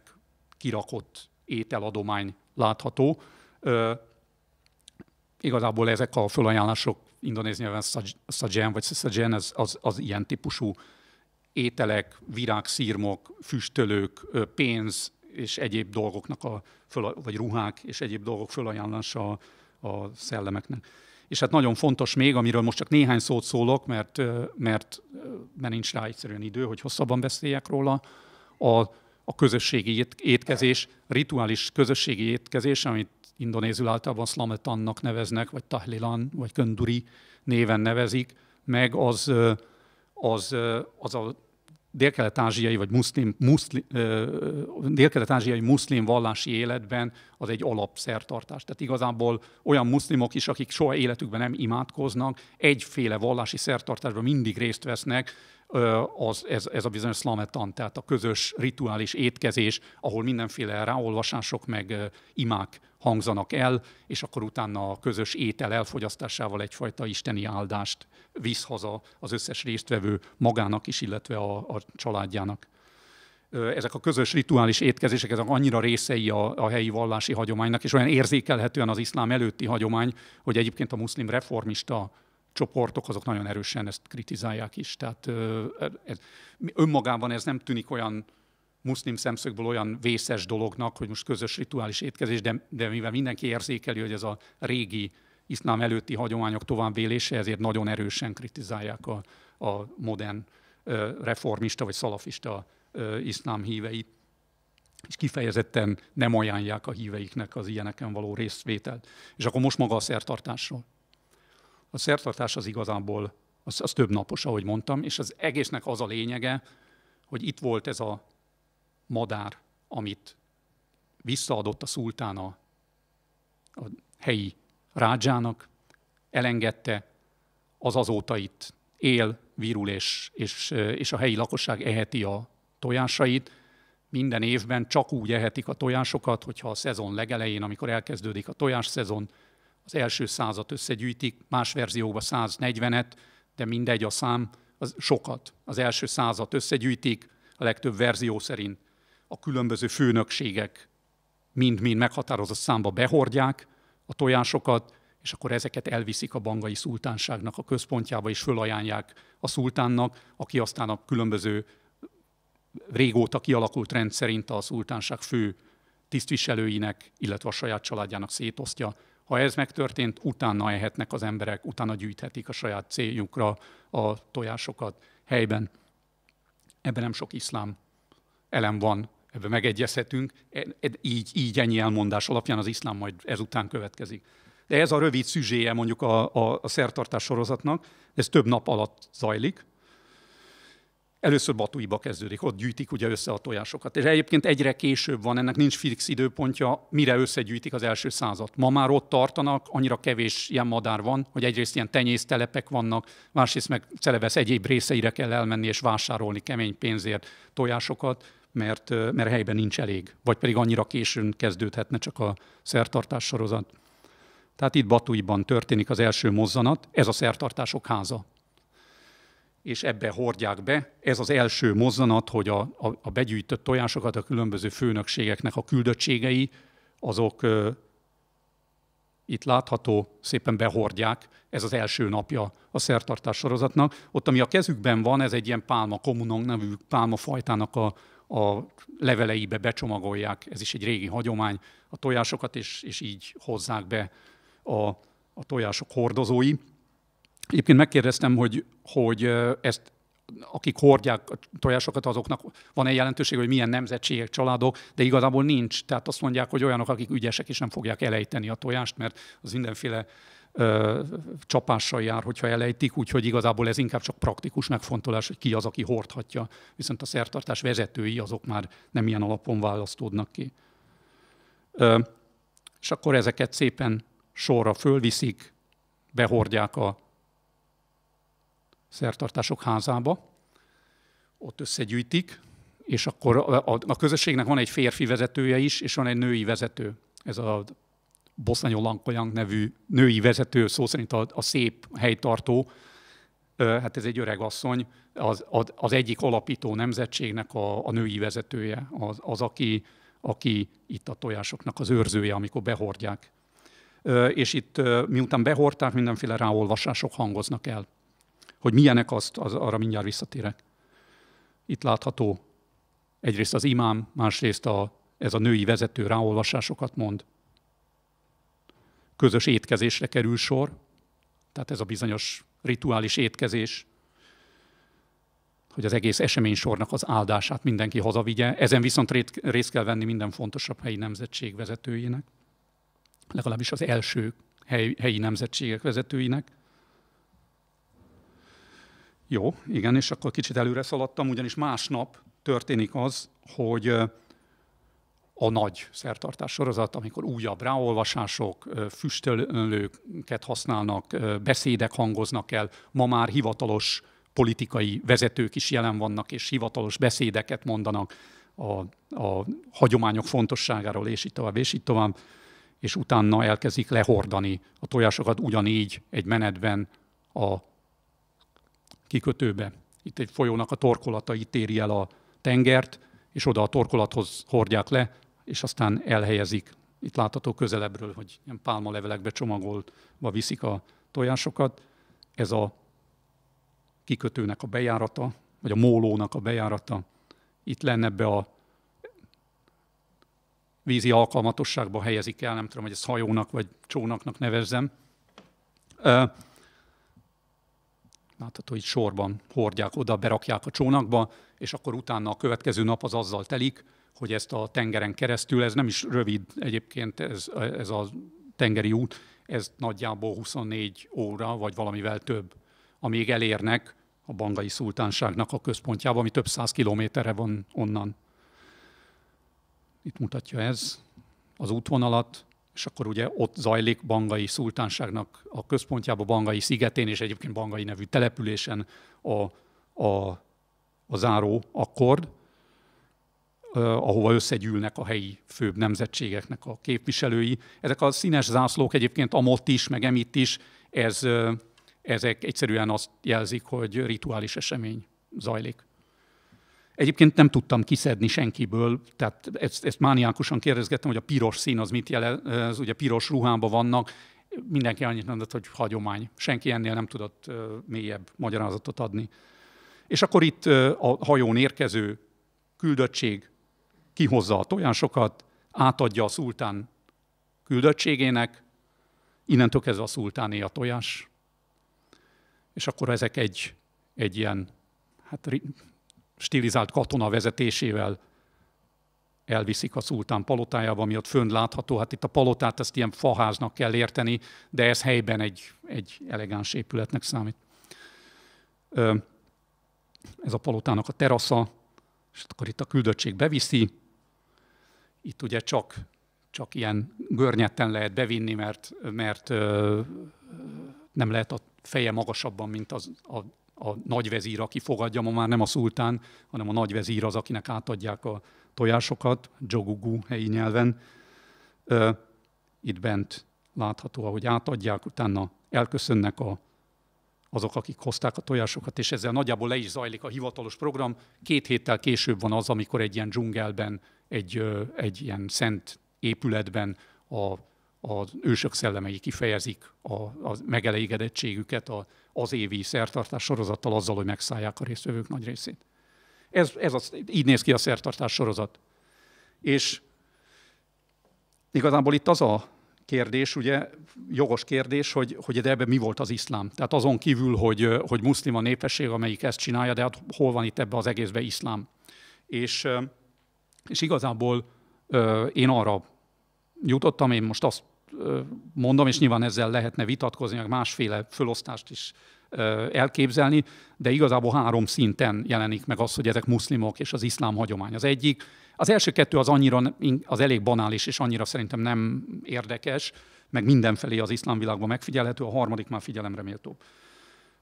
kirakott ételadomány látható. Ö, igazából ezek a fölajánlások indonéz nyelven szagyen vagy szagyen, az, az, az ilyen típusú ételek, virágszírmok, füstölők, pénz és egyéb dolgoknak, a, vagy ruhák és egyéb dolgok fölajánlása a, a szellemeknek. És hát nagyon fontos még, amiről most csak néhány szót szólok, mert, mert, mert nincs rá egyszerűen idő, hogy hosszabban beszéljek róla, a, a közösségi étkezés, rituális közösségi étkezés, amit indonézül általában szlametannak neveznek, vagy tahlilan, vagy könduri néven nevezik, meg az az, az a dél-kelet-ázsiai vagy muszlim, muszlim, dél-kelet-ázsiai muszlim vallási életben az egy alapszertartás. Tehát igazából olyan muszlimok is, akik soha életükben nem imádkoznak, egyféle vallási szertartásban mindig részt vesznek, az, ez, ez a bizonyos szlametan, tehát a közös rituális étkezés, ahol mindenféle ráolvasások meg imák hangzanak el, és akkor utána a közös étel elfogyasztásával egyfajta isteni áldást visz haza az összes résztvevő magának is, illetve a, a családjának ezek a közös rituális étkezések, ezek annyira részei a, a helyi vallási hagyománynak, és olyan érzékelhetően az iszlám előtti hagyomány, hogy egyébként a muszlim reformista csoportok azok nagyon erősen ezt kritizálják is. Tehát ez, önmagában ez nem tűnik olyan muszlim szemszögből olyan vészes dolognak, hogy most közös rituális étkezés, de, de mivel mindenki érzékeli, hogy ez a régi iszlám előtti hagyományok továbbvélése, ezért nagyon erősen kritizálják a, a modern reformista vagy szalafista iszlám híveit, és kifejezetten nem ajánlják a híveiknek az ilyeneken való részvételt. És akkor most maga a szertartásról. A szertartás az igazából, az, az több napos, ahogy mondtam, és az egésznek az a lényege, hogy itt volt ez a madár, amit visszaadott a szultán a, a helyi rádzsának, elengedte, az azóta itt él, virul, és, és, és a helyi lakosság eheti a tojásait. Minden évben csak úgy ehetik a tojásokat, hogyha a szezon legelején, amikor elkezdődik a tojás szezon, az első százat összegyűjtik, más verzióban 140-et, de mindegy a szám, az sokat. Az első százat összegyűjtik, a legtöbb verzió szerint a különböző főnökségek mind-mind meghatározott számba behordják a tojásokat, és akkor ezeket elviszik a bangai szultánságnak a központjába, és fölajánlják a szultánnak, aki aztán a különböző régóta kialakult rendszerint a szultánság fő tisztviselőinek, illetve a saját családjának szétosztja. Ha ez megtörtént, utána ehetnek az emberek, utána gyűjthetik a saját céljukra a tojásokat helyben. Ebben nem sok iszlám elem van, ebben megegyezhetünk, e, e, így, így ennyi elmondás alapján az iszlám majd ezután következik. De ez a rövid szüzséje mondjuk a, a, a szertartás sorozatnak, ez több nap alatt zajlik. Először Batuiba kezdődik, ott gyűjtik ugye össze a tojásokat. És egyébként egyre később van, ennek nincs fix időpontja, mire összegyűjtik az első százat. Ma már ott tartanak, annyira kevés ilyen madár van, hogy egyrészt ilyen tenyésztelepek vannak, másrészt meg Celebesz egyéb részeire kell elmenni és vásárolni kemény pénzért tojásokat mert, mert helyben nincs elég, vagy pedig annyira későn kezdődhetne csak a szertartás sorozat. Tehát itt Batuiban történik az első mozzanat, ez a szertartások háza. És ebbe hordják be, ez az első mozzanat, hogy a, a, a begyűjtött tojásokat a különböző főnökségeknek a küldöttségei, azok ö, itt látható, szépen behordják, ez az első napja a szertartás sorozatnak. Ott, ami a kezükben van, ez egy ilyen pálma kommunong nevű pálmafajtának a, a leveleibe becsomagolják, ez is egy régi hagyomány, a tojásokat, és, és így hozzák be a, a tojások hordozói. Egyébként megkérdeztem, hogy, hogy ezt akik hordják a tojásokat, azoknak van-e jelentőség, hogy milyen nemzetségek, családok, de igazából nincs. Tehát azt mondják, hogy olyanok, akik ügyesek, és nem fogják elejteni a tojást, mert az mindenféle ö, csapással jár, hogyha elejtik, úgyhogy igazából ez inkább csak praktikus megfontolás, hogy ki az, aki hordhatja, viszont a szertartás vezetői azok már nem ilyen alapon választódnak ki. Ö, és akkor ezeket szépen sorra fölviszik, behordják a szertartások házába, ott összegyűjtik, és akkor a, a, a közösségnek van egy férfi vezetője is, és van egy női vezető. Ez a Boszlányó Lankolyang nevű női vezető, szó szerint a, a szép helytartó, hát ez egy öreg asszony, az, az, az egyik alapító nemzetségnek a, a női vezetője, az, az aki, aki itt a tojásoknak az őrzője, amikor behordják. És itt miután behordták, mindenféle ráolvasások hangoznak el. Hogy milyenek, azt, az, arra mindjárt visszatérek. Itt látható egyrészt az imám, másrészt a, ez a női vezető ráolvasásokat mond közös étkezésre kerül sor, tehát ez a bizonyos rituális étkezés, hogy az egész esemény sornak az áldását mindenki hazavigye. Ezen viszont részt kell venni minden fontosabb helyi nemzetség vezetőjének, legalábbis az első helyi nemzetségek vezetőinek. Jó, igen, és akkor kicsit előre szaladtam, ugyanis másnap történik az, hogy a nagy szertartás sorozat, amikor újabb ráolvasások, füstölőket használnak, beszédek hangoznak el, ma már hivatalos politikai vezetők is jelen vannak, és hivatalos beszédeket mondanak a, a hagyományok fontosságáról, és így tovább, és így tovább, és utána elkezdik lehordani a tojásokat ugyanígy egy menetben a kikötőbe. Itt egy folyónak a torkolata ítéri el a tengert, és oda a torkolathoz hordják le, és aztán elhelyezik. Itt látható közelebbről, hogy ilyen levelekbe csomagolva viszik a tojásokat. Ez a kikötőnek a bejárata, vagy a mólónak a bejárata. Itt lenne be a vízi alkalmatosságba helyezik el, nem tudom, hogy ezt hajónak vagy csónaknak nevezzem. Látható, hogy sorban hordják oda, berakják a csónakba, és akkor utána a következő nap az azzal telik, hogy ezt a tengeren keresztül, ez nem is rövid egyébként ez, ez a tengeri út, ez nagyjából 24 óra, vagy valamivel több, amíg elérnek a bangai szultánságnak a központjába, ami több száz kilométerre van onnan. Itt mutatja ez az útvonalat, és akkor ugye ott zajlik Bangai szultánságnak a központjába, Bangai szigetén, és egyébként Bangai nevű településen a, a, a záró akkord ahova összegyűlnek a helyi főbb nemzetségeknek a képviselői. Ezek a színes zászlók egyébként amott is, meg emitt is, ez, ezek egyszerűen azt jelzik, hogy rituális esemény zajlik. Egyébként nem tudtam kiszedni senkiből, tehát ezt, ezt mániákusan kérdezgettem, hogy a piros szín az mit az ugye piros ruhában vannak, mindenki annyit mondott, hogy hagyomány. Senki ennél nem tudott mélyebb magyarázatot adni. És akkor itt a hajón érkező küldöttség kihozza a tojásokat, átadja a szultán küldöttségének, innentől kezdve a szultáné a tojás, és akkor ezek egy, egy ilyen hát, stilizált katona vezetésével elviszik a szultán palotájába, ami ott fönn látható. Hát itt a palotát ezt ilyen faháznak kell érteni, de ez helyben egy, egy elegáns épületnek számít. Ez a palotának a terasza, és akkor itt a küldöttség beviszi, itt ugye csak, csak ilyen görnyetten lehet bevinni, mert, mert ö, nem lehet a feje magasabban, mint az, a, a nagyvezír, aki fogadja, ma már nem a szultán, hanem a nagyvezír az, akinek átadják a tojásokat, jogugu helyi nyelven. Ö, itt bent látható, ahogy átadják, utána elköszönnek a azok, akik hozták a tojásokat, és ezzel nagyjából le is zajlik a hivatalos program. Két héttel később van az, amikor egy ilyen dzsungelben, egy, egy ilyen szent épületben a az ősök szellemei kifejezik a, a megelégedettségüket a, az évi szertartás sorozattal azzal, hogy megszállják a résztvevők nagy részét. Ez, ez az, így néz ki a szertartás sorozat. És igazából itt az a kérdés, ugye jogos kérdés, hogy, hogy de ebben mi volt az iszlám. Tehát azon kívül, hogy, hogy muszlim a népesség, amelyik ezt csinálja, de hát hol van itt ebbe az egészbe iszlám. És, és igazából én arra jutottam, én most azt mondom, és nyilván ezzel lehetne vitatkozni, meg másféle fölosztást is elképzelni, de igazából három szinten jelenik meg az, hogy ezek muszlimok és az iszlám hagyomány. Az egyik, az első kettő az annyira, az elég banális, és annyira szerintem nem érdekes, meg mindenfelé az iszlám világban megfigyelhető, a harmadik már figyelemre méltó.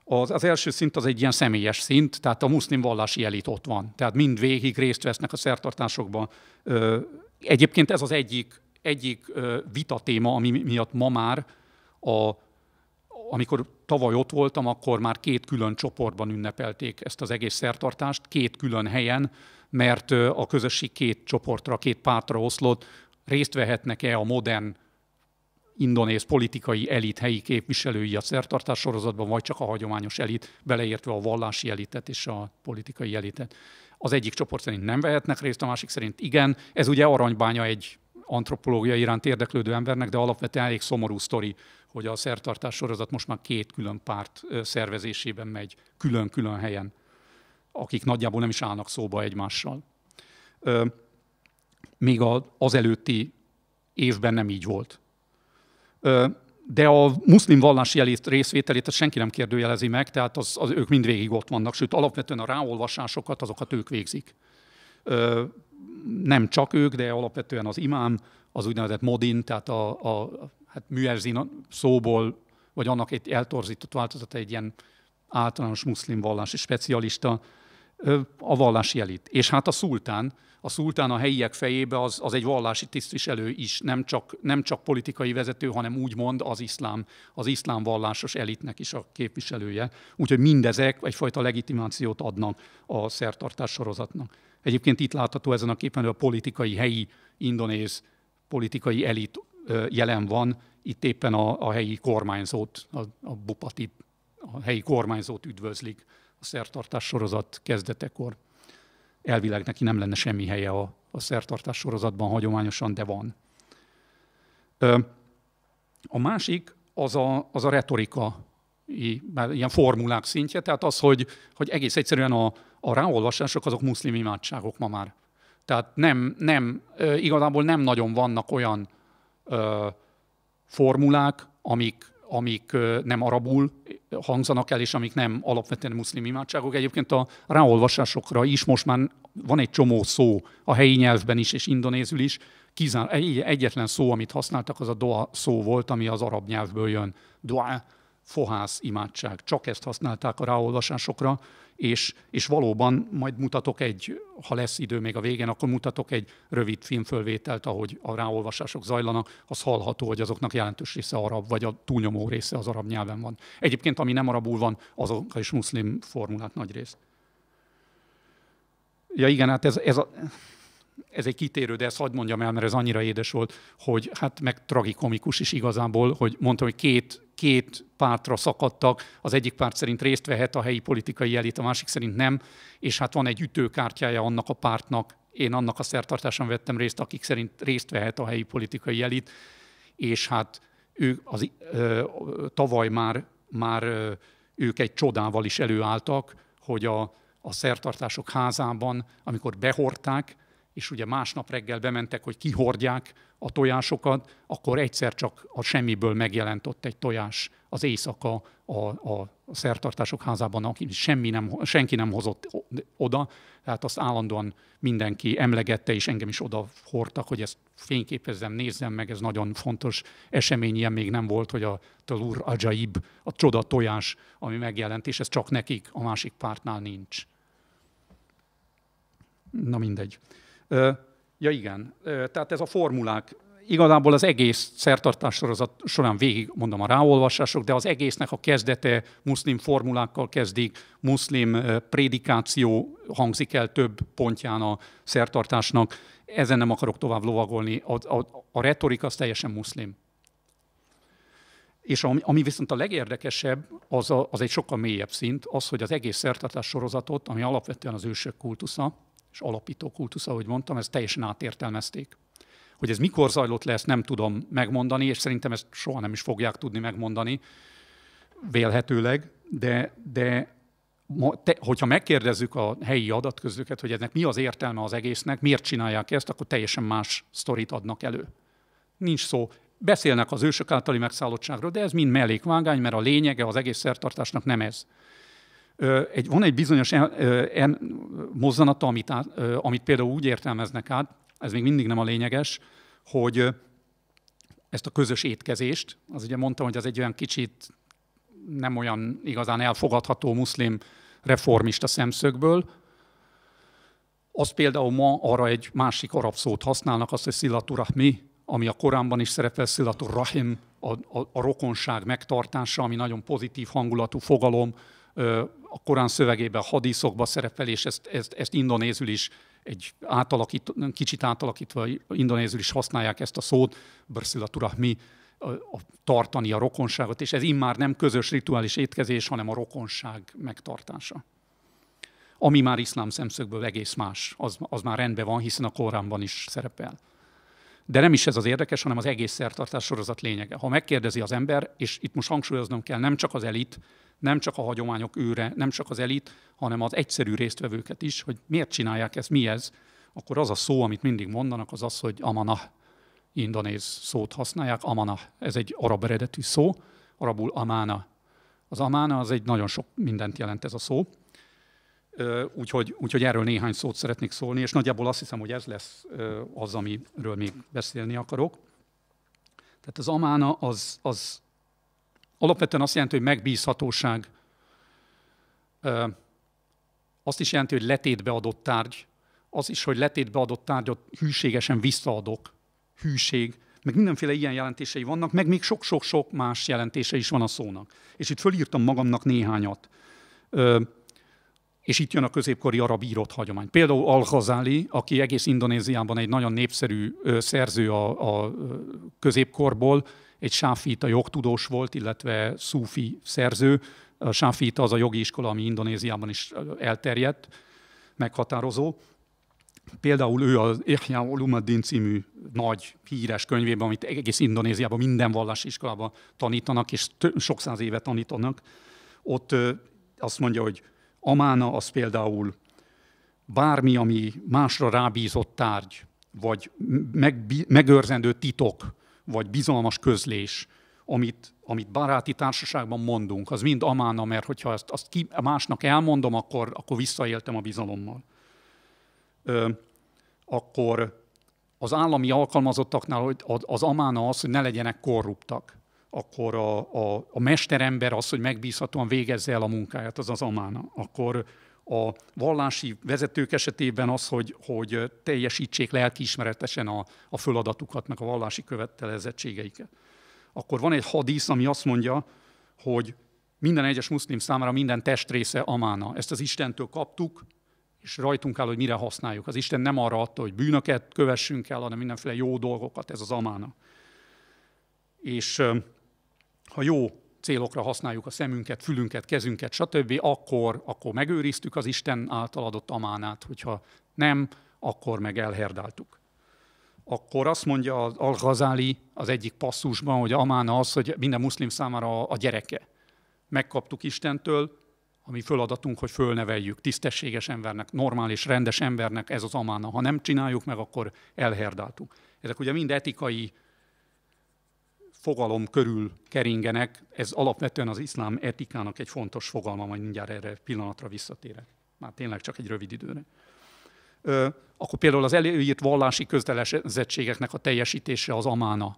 Az, az első szint az egy ilyen személyes szint, tehát a muszlim vallási elit ott van. Tehát mind végig részt vesznek a szertartásokban. Egyébként ez az egyik, egyik vita téma, ami miatt ma már, a, amikor tavaly ott voltam, akkor már két külön csoportban ünnepelték ezt az egész szertartást, két külön helyen, mert a közösség két csoportra, két pártra oszlott, részt vehetnek-e a modern indonéz politikai elit helyi képviselői a szertartás sorozatban, vagy csak a hagyományos elit, beleértve a vallási elitet és a politikai elitet. Az egyik csoport szerint nem vehetnek részt, a másik szerint igen. Ez ugye aranybánya egy antropológia iránt érdeklődő embernek, de alapvetően elég szomorú sztori hogy a szertartás sorozat most már két külön párt szervezésében megy, külön-külön helyen, akik nagyjából nem is állnak szóba egymással. Még az előtti évben nem így volt. De a muszlim vallás jelét, részvételét azt senki nem kérdőjelezi meg, tehát az, az, ők végig ott vannak, sőt alapvetően a ráolvasásokat azokat ők végzik. Ö, nem csak ők, de alapvetően az imám, az úgynevezett modin, tehát a, a hát műerzin szóból, vagy annak egy eltorzított változata egy ilyen általános muszlim vallási specialista, a vallási elit. És hát a szultán, a szultán a helyiek fejébe az, az egy vallási tisztviselő is, nem csak, nem csak politikai vezető, hanem úgymond az iszlám, az iszlám vallásos elitnek is a képviselője. Úgyhogy mindezek egyfajta legitimációt adnak a szertartás sorozatnak. Egyébként itt látható ezen a képen, hogy a politikai helyi indonéz politikai elit jelen van, itt éppen a, a helyi kormányzót, a, a Bupati, a helyi kormányzót üdvözlik a szertartás sorozat kezdetekor. Elvileg neki nem lenne semmi helye a, a szertartás sorozatban hagyományosan, de van. A másik az a, az a retorika, ilyen formulák szintje, tehát az, hogy, hogy egész egyszerűen a, a ráolvasások azok muszlim imádságok ma már. Tehát nem, nem, igazából nem nagyon vannak olyan formulák, amik, amik nem arabul hangzanak el, és amik nem alapvetően muszlim imádságok. Egyébként a ráolvasásokra is most már van egy csomó szó a helyi nyelvben is, és indonézül is. Kizár, egyetlen szó, amit használtak, az a doa szó volt, ami az arab nyelvből jön. Doa, fohász, imádság. Csak ezt használták a ráolvasásokra, és, és valóban majd mutatok egy, ha lesz idő még a végén, akkor mutatok egy rövid filmfölvételt, ahogy a ráolvasások zajlanak, az hallható, hogy azoknak jelentős része arab, vagy a túlnyomó része az arab nyelven van. Egyébként, ami nem arabul van, azok is muszlim formulát nagy rész. Ja igen, hát ez, ez a, ez egy kitérő, de ezt hagyd mondjam el, mert ez annyira édes volt, hogy hát meg tragikomikus is igazából, hogy mondtam, hogy két két pártra szakadtak, az egyik párt szerint részt vehet a helyi politikai elit, a másik szerint nem, és hát van egy ütőkártyája annak a pártnak, én annak a szertartáson vettem részt, akik szerint részt vehet a helyi politikai elit, és hát ők az, ö, tavaly már, már ö, ők egy csodával is előálltak, hogy a, a szertartások házában, amikor behorták, és ugye másnap reggel bementek, hogy kihordják a tojásokat, akkor egyszer csak a semmiből megjelent ott egy tojás az éjszaka a, a szertartások házában, aki semmi nem, senki nem hozott oda, tehát azt állandóan mindenki emlegette, és engem is oda hordtak, hogy ezt fényképezzem, nézzem meg, ez nagyon fontos esemény, ilyen még nem volt, hogy a Talur Ajaib, a csoda tojás, ami megjelent, és ez csak nekik, a másik pártnál nincs. Na mindegy. Ja igen, tehát ez a formulák. Igazából az egész szertartás sorozat során végig mondom a ráolvasások, de az egésznek a kezdete muszlim formulákkal kezdik, muszlim prédikáció hangzik el több pontján a szertartásnak. Ezen nem akarok tovább lovagolni. A, a, a retorika az teljesen muszlim. És ami, ami viszont a legérdekesebb, az, a, az egy sokkal mélyebb szint, az, hogy az egész szertartás sorozatot, ami alapvetően az ősök kultusza, és alapító kultusz, ahogy mondtam, ezt teljesen átértelmezték. Hogy ez mikor zajlott le, ezt nem tudom megmondani, és szerintem ezt soha nem is fogják tudni megmondani, vélhetőleg, de, de te, hogyha megkérdezzük a helyi adatközlőket, hogy ennek mi az értelme az egésznek, miért csinálják ezt, akkor teljesen más sztorit adnak elő. Nincs szó. Beszélnek az ősök általi megszállottságról, de ez mind mellékvágány, mert a lényege az egész szertartásnak nem ez egy, van egy bizonyos en, en mozzanata, amit, át, amit például úgy értelmeznek át, ez még mindig nem a lényeges, hogy ezt a közös étkezést, az ugye mondtam, hogy az egy olyan kicsit nem olyan igazán elfogadható muszlim reformista szemszögből, az például ma arra egy másik arab szót használnak, azt, hogy szilaturahmi, ami a Koránban is szerepel, rahim, a, a, a rokonság megtartása, ami nagyon pozitív hangulatú fogalom, a Korán szövegében, hadiszokba szerepel, és ezt, ezt, ezt indonézül is egy átalakít, kicsit átalakítva, indonézül is használják ezt a szót, brsilaturahmi, a, a tartani a rokonságot, és ez immár nem közös rituális étkezés, hanem a rokonság megtartása. Ami már iszlám szemszögből egész más, az, az már rendben van, hiszen a Koránban is szerepel. De nem is ez az érdekes, hanem az egész szertartás sorozat lényege. Ha megkérdezi az ember, és itt most hangsúlyoznom kell, nem csak az elit, nem csak a hagyományok őre, nem csak az elit, hanem az egyszerű résztvevőket is, hogy miért csinálják ezt, mi ez, akkor az a szó, amit mindig mondanak, az az, hogy amana, indonéz szót használják, amana, ez egy arab eredetű szó, arabul amana. Az amana az egy nagyon sok mindent jelent ez a szó, úgyhogy, úgyhogy erről néhány szót szeretnék szólni, és nagyjából azt hiszem, hogy ez lesz az, amiről még beszélni akarok. Tehát az amána az, az alapvetően azt jelenti, hogy megbízhatóság. Azt is jelenti, hogy letétbe adott tárgy. Az is, hogy letétbe adott tárgyat hűségesen visszaadok. Hűség. Meg mindenféle ilyen jelentései vannak, meg még sok-sok-sok más jelentése is van a szónak. És itt fölírtam magamnak néhányat. És itt jön a középkori arab írott hagyomány. Például al Hazali, aki egész Indonéziában egy nagyon népszerű szerző a, a középkorból, egy sáfita jogtudós volt, illetve szúfi szerző. A sáfita az a jogi iskola, ami Indonéziában is elterjedt, meghatározó. Például ő az Ihya Ulumaddin című nagy híres könyvében, amit egész Indonéziában minden vallási iskolában tanítanak, és sok száz éve tanítanak, ott azt mondja, hogy amána az például bármi, ami másra rábízott tárgy, vagy megőrzendő titok, vagy bizalmas közlés, amit, amit baráti társaságban mondunk, az mind amána, mert hogyha azt, azt ki, másnak elmondom, akkor, akkor visszaéltem a bizalommal. Ö, akkor az állami alkalmazottaknál az amána az, hogy ne legyenek korruptak. Akkor a, a, a mesterember az, hogy megbízhatóan végezze el a munkáját, az az amána. Akkor a vallási vezetők esetében az, hogy, hogy teljesítsék lelkiismeretesen a, a föladatukat, meg a vallási követelezettségeiket. Akkor van egy hadísz, ami azt mondja, hogy minden egyes muszlim számára minden testrésze amána. Ezt az Istentől kaptuk, és rajtunk áll, hogy mire használjuk. Az Isten nem arra adta, hogy bűnöket kövessünk el, hanem mindenféle jó dolgokat, ez az amána. És ha jó célokra használjuk a szemünket, fülünket, kezünket, stb., akkor, akkor megőriztük az Isten által adott amánát, hogyha nem, akkor meg elherdáltuk. Akkor azt mondja az Al-Ghazali az egyik passzusban, hogy amána az, hogy minden muszlim számára a gyereke. Megkaptuk Istentől, ami föladatunk, hogy fölneveljük tisztességes embernek, normális, rendes embernek, ez az amána. Ha nem csináljuk meg, akkor elherdáltunk. Ezek ugye mind etikai fogalom körül keringenek. Ez alapvetően az iszlám etikának egy fontos fogalma, majd mindjárt erre pillanatra visszatérek. Már tényleg csak egy rövid időre. Ö, akkor például az előírt vallási közdelezettségeknek a teljesítése az amána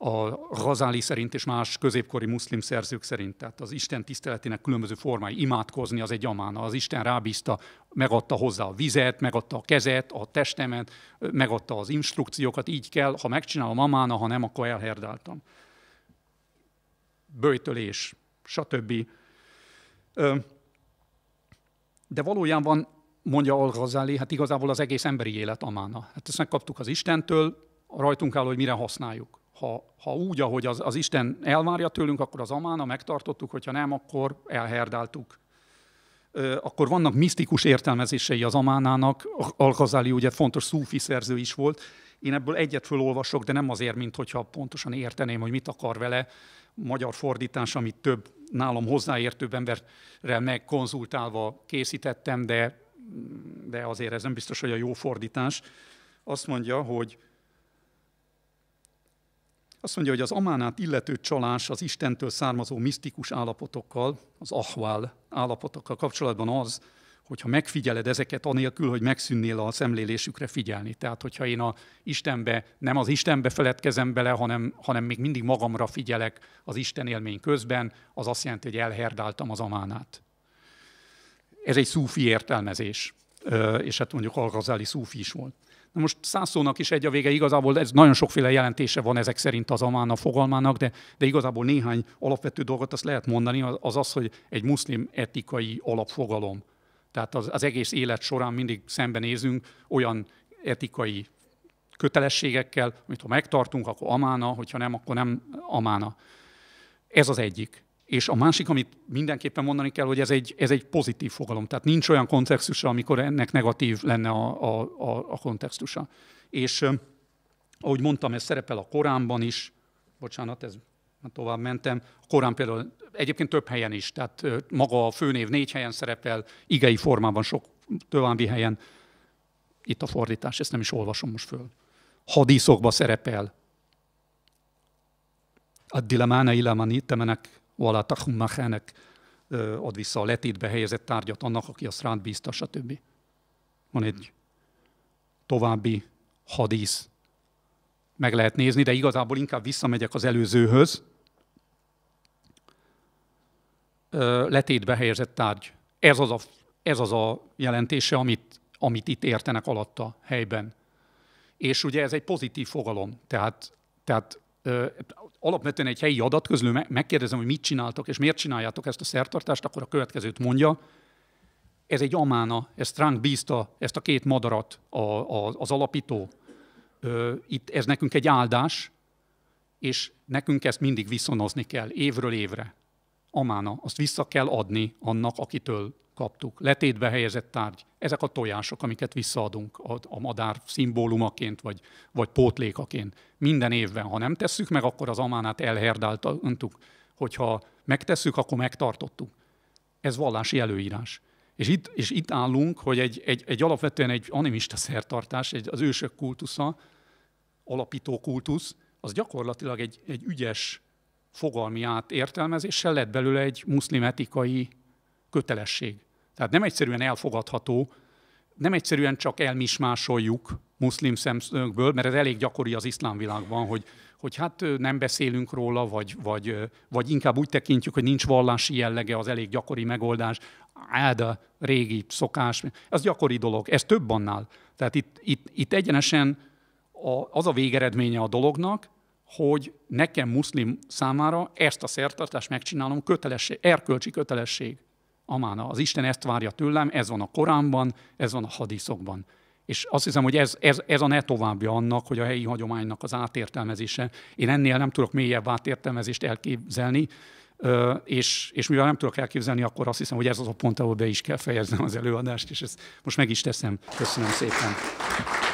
a Razáli szerint és más középkori muszlim szerzők szerint. Tehát az Isten tiszteletének különböző formái, imádkozni az egy amána. Az Isten rábízta, megadta hozzá a vizet, megadta a kezet, a testemet, megadta az instrukciókat, így kell, ha megcsinálom amána, ha nem, akkor elherdáltam. Böjtölés, stb. De valójában mondja Al-Ghazali, hát igazából az egész emberi élet amána. Hát ezt megkaptuk az Istentől, rajtunk áll, hogy mire használjuk ha, ha úgy, ahogy az, az Isten elvárja tőlünk, akkor az amána megtartottuk, hogyha nem, akkor elherdáltuk. Akkor vannak misztikus értelmezései az amánának, Alkazali ugye fontos szúfi szerző is volt. Én ebből egyet fölolvasok, de nem azért, mint hogyha pontosan érteném, hogy mit akar vele magyar fordítás, amit több nálam hozzáértőbb emberrel megkonzultálva készítettem, de, de azért ez nem biztos, hogy a jó fordítás. Azt mondja, hogy azt mondja, hogy az amánát illető csalás az Istentől származó misztikus állapotokkal, az ahval állapotokkal kapcsolatban az, hogyha megfigyeled ezeket, anélkül, hogy megszűnnél a szemlélésükre figyelni. Tehát, hogyha én a Istenbe, nem az Istenbe feledkezem bele, hanem, hanem még mindig magamra figyelek az Isten élmény közben, az azt jelenti, hogy elherdáltam az amánát. Ez egy szúfi értelmezés, és hát mondjuk al szúfi is volt. Na most szászónak is egy a vége, igazából ez nagyon sokféle jelentése van ezek szerint az amána fogalmának, de, de igazából néhány alapvető dolgot azt lehet mondani, az az, hogy egy muszlim etikai alapfogalom. Tehát az, az egész élet során mindig szembenézünk olyan etikai kötelességekkel, amit ha megtartunk, akkor amána, hogyha nem, akkor nem amána. Ez az egyik. És a másik, amit mindenképpen mondani kell, hogy ez egy, ez egy pozitív fogalom. Tehát nincs olyan kontextusa, amikor ennek negatív lenne a, a, a, a kontextusa. És ahogy mondtam, ez szerepel a Koránban is, bocsánat, ez tovább mentem, a Korán például egyébként több helyen is, tehát maga a főnév négy helyen szerepel, igei formában sok további helyen. Itt a fordítás, ezt nem is olvasom most föl. Hadíszokba szerepel. A dilemána ilamanit, temenek Vala ad vissza a letétbe helyezett tárgyat annak, aki azt rád bízta, stb. Van egy további hadísz. Meg lehet nézni, de igazából inkább visszamegyek az előzőhöz. Letétbe helyezett tárgy. Ez az a, ez az a jelentése, amit, amit itt értenek alatta helyben. És ugye ez egy pozitív fogalom, tehát, tehát alapvetően egy helyi adatközlő, megkérdezem, hogy mit csináltok, és miért csináljátok ezt a szertartást, akkor a következőt mondja. Ez egy amána, ez ránk bízta, ezt a két madarat a, a, az alapító. Itt ez nekünk egy áldás, és nekünk ezt mindig viszonozni kell, évről évre. Amána, azt vissza kell adni annak, akitől kaptuk. Letétbe helyezett tárgy. Ezek a tojások, amiket visszaadunk a, a madár szimbólumaként, vagy, vagy pótlékaként. Minden évben, ha nem tesszük meg, akkor az amánát elherdáltuk. Hogyha megtesszük, akkor megtartottuk. Ez vallási előírás. És itt, és itt állunk, hogy egy, egy, egy alapvetően egy animista szertartás, egy, az ősök kultusza, alapító kultusz, az gyakorlatilag egy, egy ügyes fogalmi átértelmezéssel lett belőle egy muszlim etikai kötelesség. Tehát nem egyszerűen elfogadható, nem egyszerűen csak elmismásoljuk muszlim szemszögből, mert ez elég gyakori az iszlám világban, hogy, hogy hát nem beszélünk róla, vagy, vagy, vagy inkább úgy tekintjük, hogy nincs vallási jellege, az elég gyakori megoldás, áda, régi szokás, ez gyakori dolog, ez több annál. Tehát itt, itt, itt egyenesen a, az a végeredménye a dolognak, hogy nekem muszlim számára ezt a szertartást megcsinálom, kötelesség, erkölcsi kötelesség. Amána, az Isten ezt várja tőlem, ez van a Koránban, ez van a hadiszokban. És azt hiszem, hogy ez, ez, ez a ne továbbja annak, hogy a helyi hagyománynak az átértelmezése. Én ennél nem tudok mélyebb átértelmezést elképzelni, és, és mivel nem tudok elképzelni, akkor azt hiszem, hogy ez az a pont, ahol be is kell fejeznem az előadást, és ezt most meg is teszem. Köszönöm szépen.